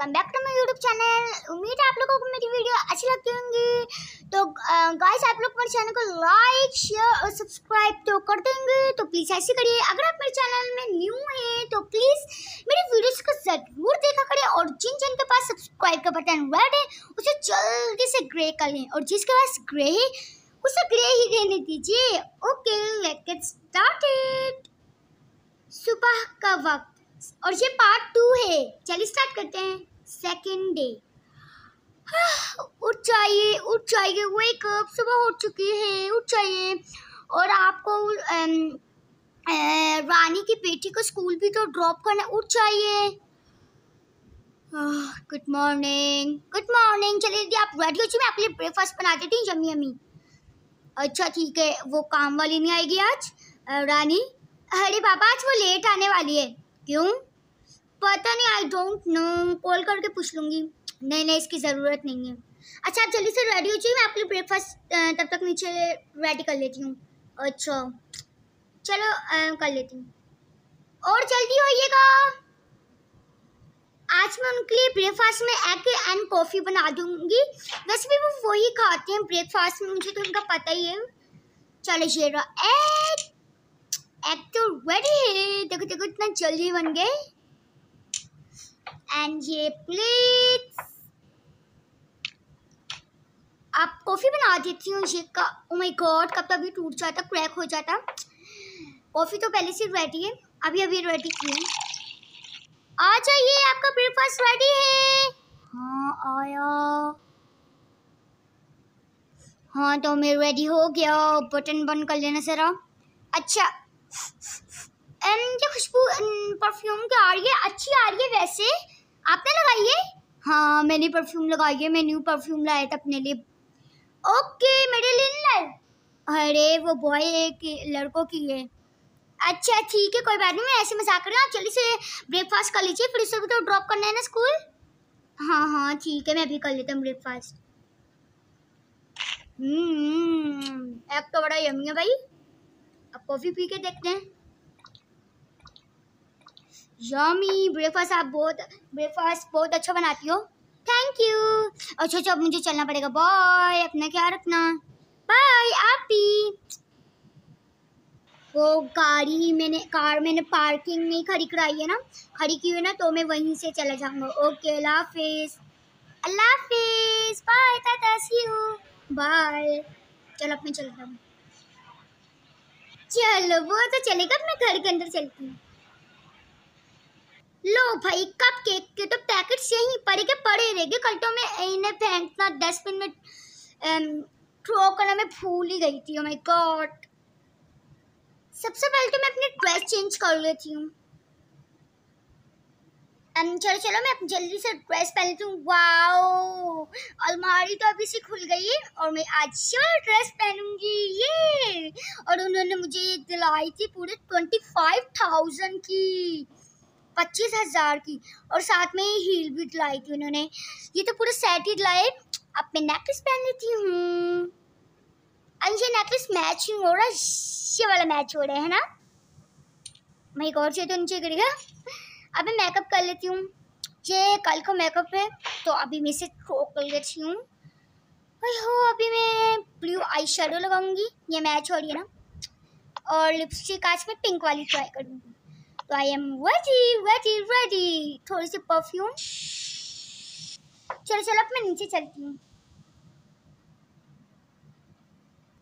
welcome back to my YouTube channel उम्मीद है आप लोगों को मेरी वीडियो अच्छी लगती होंगी तो गाइस आप लोग मेरे चैनल को लाइक शेयर और सब्सक्राइब तो कर देंगे तो प्लीज़ ऐसे करिए अगर आप मेरे चैनल में न्यू हैं तो प्लीज़ मेरी वीडियोस को ज़रूर देखा करें और जिन जिन के पास सब्सक्राइब का बटन रेड है उसे जल्दी से ग्रे कर लें और जिसके पास ग्रे है उसे ग्रे ही रहने दीजिए ओके लेट गेट स्टार्टेड सुबह का वक्त और ये पार्ट टू है चलिए स्टार्ट करते हैं सेकेंड डे उठ जाइए उठ जाइए वेक अप सुबह हो चुकी है उठ जाइए और आपको रानी की बेटी को स्कूल भी तो ड्रॉप करना उठ जाइए गुड मॉर्निंग गुड मॉर्निंग चलिए दीदी आप रेडी हो चुकी मैं आपके लिए ब्रेकफास्ट बना देती हूँ यमी यमी अच्छा ठीक है वो काम वाली नहीं आएगी आज रानी अरे बाबा आज वो लेट आने वाली है क्यों पता नहीं आई डोंट नो कॉल करके पूछ लूँगी नहीं नहीं इसकी ज़रूरत नहीं है अच्छा आप जल्दी से रेडी हो जाइए मैं आपके लिए ब्रेकफास्ट तब तक नीचे रेडी कर लेती हूँ अच्छा चलो आ, कर लेती हूँ और जल्दी होइएगा आज मैं उनके लिए ब्रेकफास्ट में एग एंड कॉफ़ी बना दूँगी वैसे भी वो वही खाते हैं ब्रेकफास्ट में मुझे तो उनका पता ही है चलो ये रहा एग एग तो रेडी है देखो देखो इतना जल्दी बन गए एंड ये प्लेट्स आप कॉफ़ी बना देती हूँ ये का ओ माय गॉड कब तक तो टूट जाता क्रैक हो जाता कॉफ़ी तो पहले से रेडी है अभी अभी रेडी की है आ जाइए आपका ब्रेकफास्ट रेडी है हाँ आया हाँ तो मैं रेडी हो गया बटन बंद कर लेना सरा अच्छा एंड ये खुशबू परफ्यूम क्या आ रही है अच्छी आ रही है वैसे आपने लगाई है हाँ मैंने परफ्यूम लगाई है मैं न्यू परफ्यूम लाया था अपने लिए ओके मेरे लिए नहीं लाए अरे वो बॉय एक लड़कों की है अच्छा ठीक है कोई बात नहीं मैं ऐसे मजाक कर रहा हूँ चलिए से ब्रेकफास्ट कर लीजिए फिर उसको तो ड्रॉप करना है ना स्कूल हाँ हाँ ठीक है मैं भी कर लेता हूँ हम्म, ब्रेकफास्ट एक तो बड़ा यमी है भाई अब कॉफ़ी पी के देखते हैं यमी ब्रेकफास्ट आप बहुत ब्रेकफास्ट बहुत अच्छा बनाती हो थैंक यू अच्छा अच्छा अब मुझे चलना पड़ेगा बाय अपना ख्याल रखना बाय आप भी वो गाड़ी मैंने कार मैंने पार्किंग में ही खड़ी कराई है ना खड़ी की हुई ना तो मैं वहीं से चला जाऊंगा ओके अल्लाह हाफिज़ bye tata see you bye चलो अब मैं चलता हूँ चलो वो तो चलेगा मैं घर के अंदर चलती हूँ लो भाई कप केक के तो पैकेट्स यहीं पड़े के पड़े रह गए कल तो मैं इन्हें फेंकना डस्टबिन में थ्रो करना मैं भूल ही गई थी ओ माय गॉड सबसे पहले तो मैं अपनी ड्रेस चेंज कर लेती हूँ चलो चलो मैं जल्दी से ड्रेस पहन लेती हूँ वाओ अलमारी तो अभी से खुल गई है और मैं आज से ड्रेस पहनूंगी ये और उन्होंने मुझे ये दिलाई थी पूरे ट्वेंटी फाइव थाउजेंड की पच्चीस हज़ार की और साथ में ही हील भी दिलाई थी उन्होंने ये तो पूरा सेट ही दिलाए अब मैं नेकलेस पहन लेती हूँ अब ये नेकलेस मैच ही हो रहा है ये वाला मैच हो रहा है ना मैं एक और चाहिए तो नीचे गिर अब मैं मेकअप कर लेती हूँ ये कल को मेकअप है तो अभी मैं इसे ट्रोक कर लेती हूँ हो अभी मैं ब्लू आई शेडो लगाऊंगी ये मैच हो रही है ना और लिपस्टिक आज मैं पिंक वाली ट्राई करूँगी तो I am ready ready ready थोड़ी सी परफ्यूम चलो चलो अब मैं नीचे चलती हूँ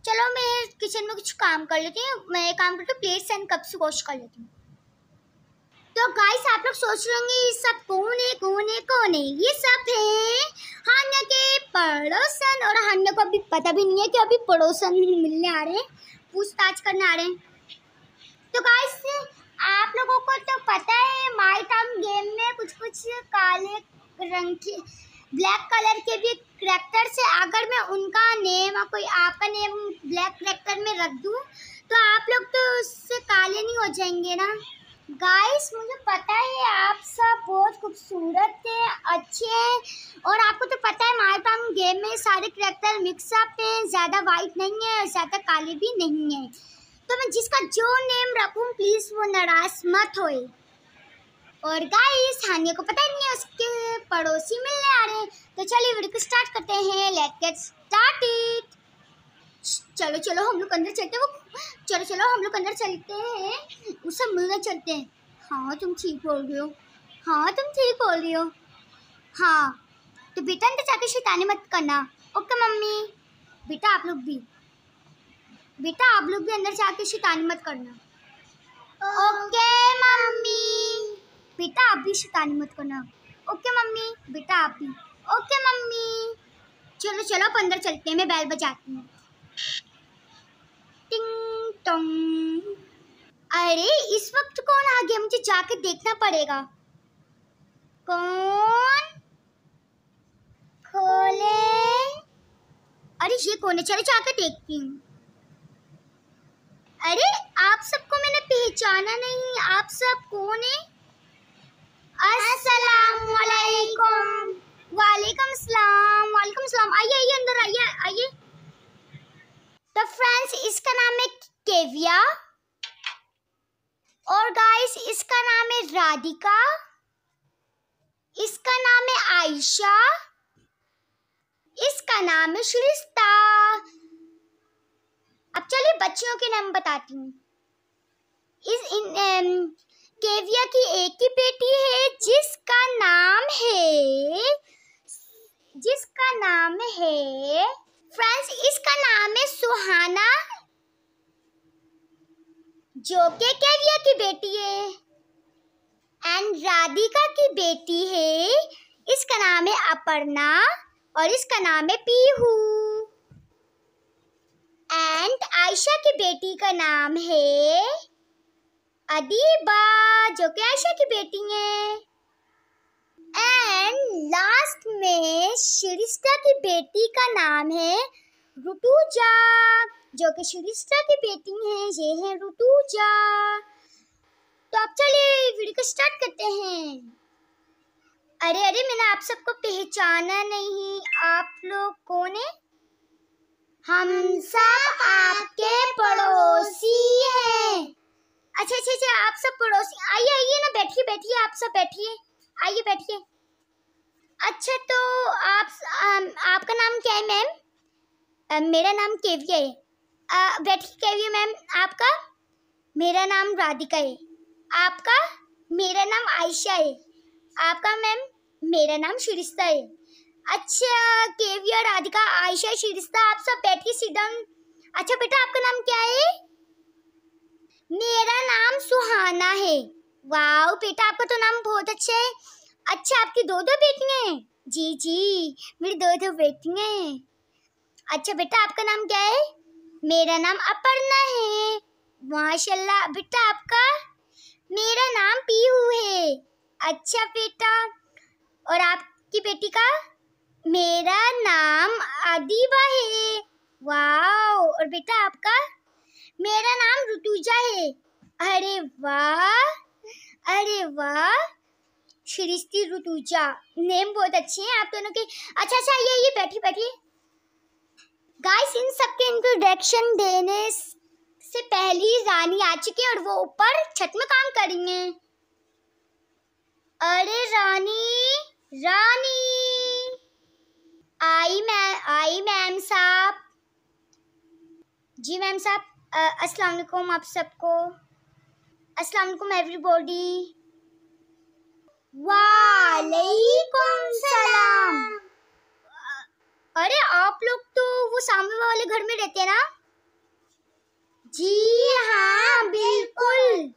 चलो मैं किचन में कुछ काम कर लेती हूँ मैं काम करती हूँ प्लेट्स एंड कप्स वॉश कर लेती हूँ तो गाइस आप लोग सोच रहे होंगे ये सब कौन है कौन है कौन है ये सब है हान्या के पड़ोसन और हान्या को अभी पता भी नहीं है कि अभी पड़ोसन मिलने आ रहे हैं पूछताछ करने आ रहे हैं कुछ काले रंग के ब्लैक कलर के भी करेक्टर से अगर मैं उनका नेम और कोई आपका नेम ब्लैक करेक्टर में रख दूँ तो आप लोग तो उससे काले नहीं हो जाएंगे ना गाइस मुझे पता है आप सब बहुत खूबसूरत थे अच्छे हैं और आपको तो पता है हमारे पास गेम में सारे करेक्टर मिक्सअप हैं ज़्यादा वाइट नहीं है और ज़्यादा काले भी नहीं है तो मैं जिसका जो नेम रखूँ प्लीज़ वो नाराज़ मत होए और गाइस हानिया को पता नहीं है उसके पड़ोसी मिलने आ रहे हैं तो चलिए वीडियो को स्टार्ट करते हैं लेट गेट स्टार्टेड चलो चलो हम लोग अंदर चलते हैं वो चलो चलो हम लोग अंदर चलते हैं उससे मिलने चलते हैं हाँ तुम ठीक बोल रही हो हाँ तुम ठीक बोल रही हो हाँ तो बेटा अंदर जाके शैतानी मत करना ओके मम्मी बेटा आप लोग भी बेटा आप लोग भी अंदर जाके शैतानी मत करना ओके माँ शैतानी मत करना ओके मम्मी बेटा आप भी ओके मम्मी चलो चलो अंदर चलते हैं मैं बैल बजाती हूँ टिंग टोंग अरे इस वक्त कौन आ गया मुझे जाके देखना पड़ेगा कौन खोले अरे ये कौन है चलो जाके देखती हूँ अरे आप सबको मैंने पहचाना नहीं आप सब कौन है वालेकुम सलाम वालेकुम सलाम आइए आइए अंदर आइए आइए तो फ्रेंड्स इसका नाम है केविया और गाइस इसका नाम है राधिका इसका नाम है आयशा इसका नाम है श्रिस्ता अब चलिए बच्चियों के नाम बताती हूँ इस इन, एम, केविया की एक ही बेटी है जिसका नाम है जिसका नाम है फ्रेंड्स इसका नाम है सुहाना जो के कैरिया की बेटी है एंड राधिका की बेटी है इसका नाम है अपर्णा और इसका नाम है पीहू एंड आयशा की बेटी का नाम है अदीबा जो कि आयशा की बेटी है लास्ट में शिरिस्ता की बेटी का नाम है रुटूजा जो कि शिरिस्ता की बेटी है ये है रुटूजा तो आप चलिए वीडियो को स्टार्ट करते हैं अरे अरे मैंने आप सबको पहचाना नहीं आप लोग कौन है हम सब आपके पड़ोसी हैं अच्छा अच्छा अच्छा आप सब पड़ोसी आइए आइए ना बैठिए बैठिए आप सब बैठिए आइए बैठिए अच्छा तो आप आ, आपका नाम क्या है मैम मेरा नाम केविया है बैठिए केविया मैम आपका मेरा नाम राधिका है आपका मेरा नाम आयशा है आपका मैम मेरा नाम शिरिस्ता है अच्छा केविया राधिका आयशा शिरिस्ता आप सब बैठिए सीधा अच्छा बेटा आपका नाम क्या है मेरा नाम सुहाना है वाह बेटा आपका तो नाम बहुत अच्छा है अच्छा आपकी दो दो बेटियाँ हैं जी जी मेरी दो दो बेटियाँ हैं अच्छा बेटा आपका नाम क्या है मेरा नाम अपर्णा है माशाल्लाह बेटा आपका मेरा नाम पीहू है अच्छा बेटा और आपकी बेटी का मेरा नाम आदिबा है वाह और बेटा आपका मेरा नाम रुतुजा है अरे वाह अरे वाह श्रिस्ती रुतुजा नेम बहुत अच्छे हैं आप दोनों के अच्छा अच्छा ये ये बैठी बैठी गाइस इन सबके इंट्रोडक्शन देने से पहले रानी आ चुकी है और वो ऊपर छत में काम कर रही हैं अरे रानी रानी आई मैम आई मैम साहब जी मैम साहब अस्सलाम वालेकुम आप सबको अस्सलाम वालेकुम एवरीबॉडी वालेकुम सलाम अरे आप लोग तो वो सामने वाले घर में रहते हैं ना जी हाँ बिल्कुल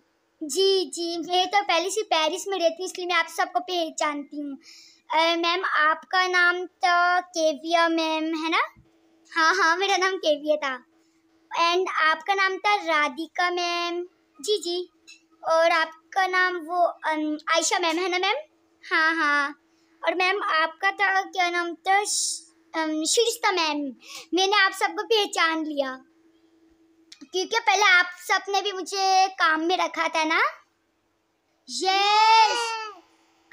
जी जी मैं तो पहले से पेरिस में रहती हूँ इसलिए मैं आप सबको पहचानती हूँ मैम आपका नाम तो केविया मैम है ना हाँ हाँ मेरा नाम केविया था एंड आपका नाम था राधिका मैम जी जी और आप का नाम वो आयशा मैम है ना मैम हाँ हाँ और मैम आपका था क्या नाम था शीर्षता मैम मैंने आप सबको पहचान लिया क्योंकि पहले आप सबने भी मुझे काम में रखा था ना यस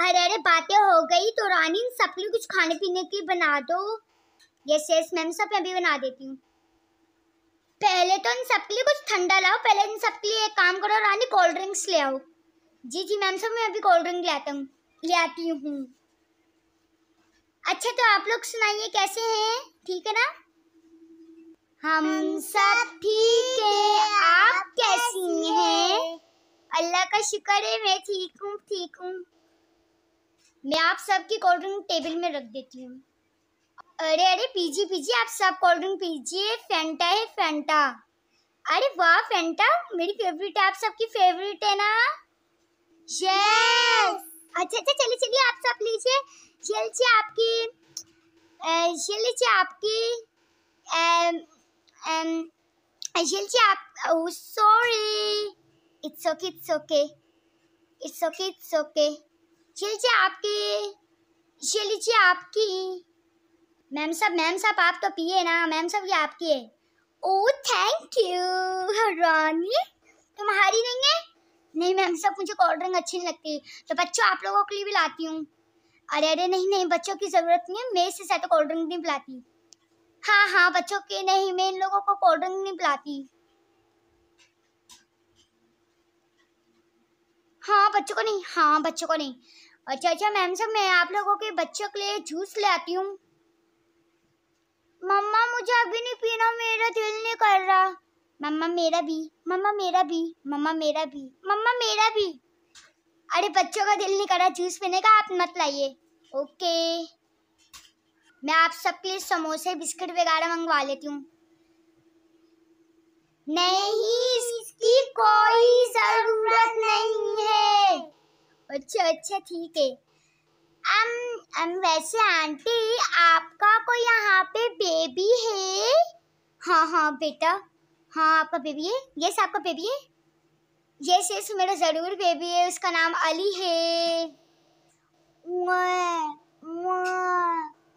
अरे अरे बातें हो गई तो रानी इन सब लिए कुछ खाने पीने की बना दो यस यस मैम सब मैं भी बना देती हूँ पहले तो इन सबके लिए कुछ ठंडा लाओ पहले इन सबके लिए एक काम करो रानी कोल्ड ड्रिंक्स ले आओ जी जी मैम सर मैं अभी कोल्ड ड्रिंक ले आता हूँ ले आती हूँ अच्छा तो आप लोग सुनाइए कैसे हैं ठीक है ना हम सब ठीक है आप कैसी हैं अल्लाह का शुक्र है मैं ठीक हूँ ठीक हूँ मैं आप सबकी कोल्ड ड्रिंक टेबल में रख देती हूँ अरे अरे पीजी पीजी आप सब कोल्ड ड्रिंक पीजिए फेंटा है फेंटा अरे वाह फेंटा मेरी फेवरेट है आप सबकी फेवरेट है ना यस अच्छा अच्छा चलिए चलिए आप सब लीजिए ये लीजिए आपकी ये आपकी ये आप oh sorry it's okay it's okay it's okay it's okay ये आपकी ये आपकी मैम सब मैम सब आप तो पिए ना मैम सब ये आपकी है ओ थैंक यू रानी तुम्हारी नहीं है नहीं मैम सब मुझे कोल्ड ड्रिंक अच्छी नहीं लगती तो बच्चों आप लोगों के लिए भी लाती हूँ अरे अरे नहीं नहीं बच्चों की ज़रूरत नहीं है मैं इससे ज़्यादा कोल्ड ड्रिंक नहीं पिलाती हाँ हाँ बच्चों के नहीं मैं इन लोगों को कोल्ड ड्रिंक नहीं पिलाती हाँ बच्चों को नहीं हाँ बच्चों को नहीं अच्छा अच्छा मैम सब मैं आप लोगों के बच्चों के लिए जूस ले आती हूँ मम्मा मुझे अभी नहीं पीना मेरा दिल नहीं कर रहा मम्मा मेरा भी मम्मा मेरा भी मम्मा मेरा भी मम्मा मेरा भी अरे बच्चों का दिल नहीं करा जूस पीने का आप मत लाइए ओके मैं आप सबके लिए समोसे बिस्किट वगैरह मंगवा लेती हूँ नहीं इसकी कोई ज़रूरत नहीं है अच्छा अच्छा ठीक है अम अम वैसे आंटी आपका कोई यहाँ पे बेबी है हाँ हाँ बेटा हाँ आपका बेबी है यस आपका बेबी है यस यस मेरा ज़रूर बेबी है उसका नाम अली है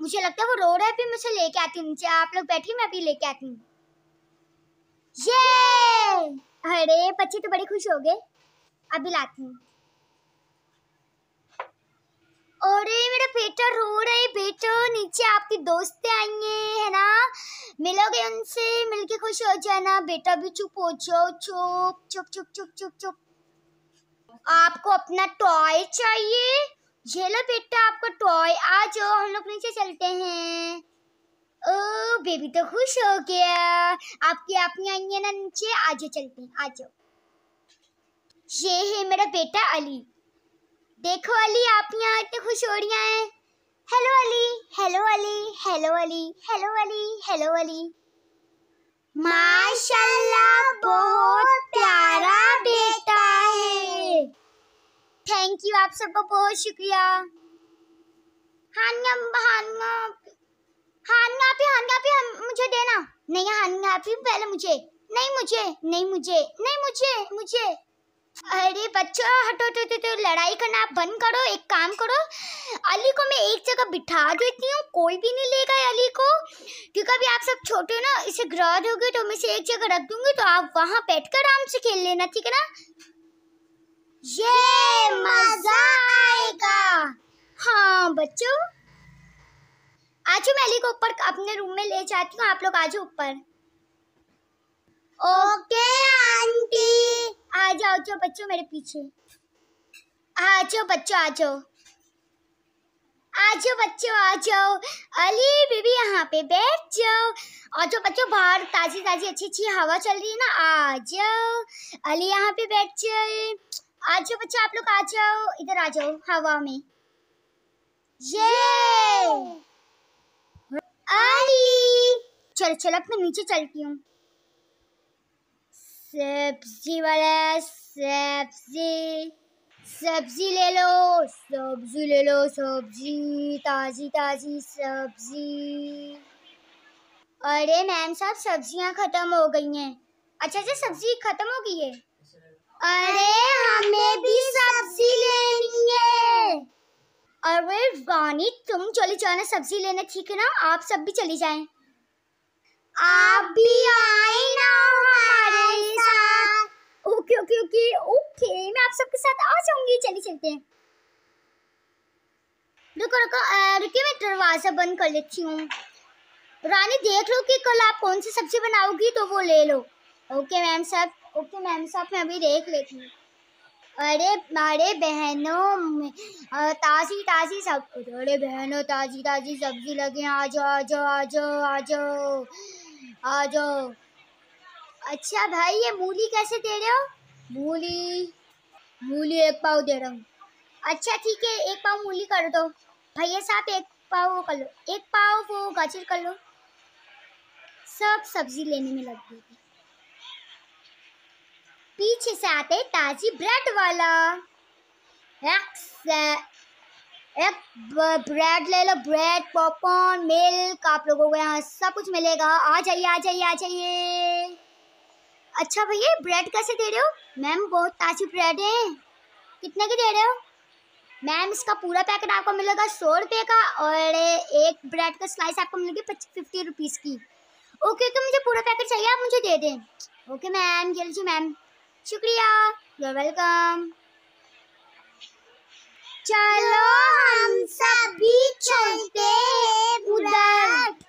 मुझे लगता है वो रो रहा है फिर मुझे लेके आती हूँ नीचे आप लोग बैठिए मैं अभी लेके आती हूँ ये अरे बच्चे तो बड़े खुश हो गए अभी लाती हूँ और मेरा बेटा रो रहा है बेटो नीचे आपकी दोस्तें आई है है ना मिलोगे उनसे मिलके खुश हो जाना बेटा भी चुप हो जाओ चुप चुप चुप चुप चुप चुप आपको अपना टॉय चाहिए ये लो बेटा आपका टॉय आ जाओ हम लोग नीचे चलते हैं ओ बेबी तो खुश हो गया आपकी आपनी आई है ना नीचे आ जाओ चलते हैं आ जाओ ये है मेरा बेटा अली देखो अली आप यहाँ इतने खुश हो रही हैं hello Ali hello Ali hello Ali hello Ali hello Ali माशाल्लाह बहुत प्यारा बेटा है थैंक यू आप सबको बहुत शुक्रिया हानिया हानिया हानिया भी हानिया आप मुझे देना नहीं हानिया आप पहले मुझे नहीं मुझे नहीं मुझे नहीं मुझे नहीं मुझे मुझे अरे बच्चों हटो तो तो, तो लड़ाई करना बंद करो एक काम करो अली को मैं एक जगह बिठा देती हूँ कोई भी नहीं लेगा अली को क्योंकि अभी आप सब छोटे हो ना इसे ग्रह दोगे तो मैं इसे एक जगह रख दूंगी तो आप वहाँ बैठ कर आराम से खेल लेना ठीक है ना ये मजा आएगा हाँ बच्चों आज मैं अली को ऊपर अपने रूम में ले जाती हूँ आप लोग आज ऊपर ओके आजो बच्चों मेरे पीछे आजो बच्चों आजो आजो बच्चों आजो जाओ अली बेबी यहाँ पे बैठ जाओ और जो बच्चों बाहर ताजी ताजी अच्छी अच्छी हवा चल रही है ना आजो अली यहाँ पे बैठ जाए आ जाओ बच्चों आप लोग आ जाओ इधर आ जाओ हवा में ये अली चलो चलो अब मैं नीचे चलती हूँ सब्जी वाला सब्जी सब्जी ले लो सब्जी ले लो सब्जी ताज़ी ताज़ी सब्जी अरे मैम साहब सब्जियां ख़त्म हो गई हैं अच्छा अच्छा सब्जी ख़त्म हो गई है अरे हमें भी सब्जी लेनी है अरे वानी तुम चली जाना सब्जी लेने ठीक है ना आप सब भी चली जाएं आप भी आए ना हमारे ओके ओके ओके ओके मैं आप सबके साथ आ जाऊंगी चलिए चलते हैं रुको रुको रुकिए मैं दरवाज़ा बंद कर लेती हूँ रानी देख लो कि कल आप कौन सी सब्जी बनाओगी तो वो ले लो ओके मैम साहब ओके मैम साहब मैं अभी देख लेती हूँ अरे अरे बहनों ताज़ी ताज़ी सब कुछ अरे बहनों ताज़ी ताज़ी सब्जी लगे आ जाओ आ जाओ आ जाओ आ जाओ आ जाओ अच्छा भाई ये मूली कैसे दे रहे हो मूली मूली एक पाव दे रहा हूँ अच्छा ठीक है एक पाव मूली कर दो भैया साहब एक पाव वो कर लो एक पाव वो गाजर कर लो सब सब्जी लेने में लग गई पीछे से आते ताजी ब्रेड वाला एक, एक ब्रेड ले लो ब्रेड पॉपकॉर्न मिल्क आप लोगों को यहाँ सब कुछ मिलेगा आ जाइए आ जाइए आ जाइए अच्छा भैया ब्रेड कैसे दे रहे हो मैम बहुत ताज़ी ब्रेड है कितने की दे रहे हो मैम इसका पूरा पैकेट आपको मिलेगा सौ रुपये का और एक ब्रेड का स्लाइस आपको मिलेगी फिफ्टी रुपीज़ की ओके तो मुझे पूरा पैकेट चाहिए आप मुझे दे दें ओके मैम जल्दी जी मैम शुक्रिया यूर वेलकम चलो हम सभी चलते उधर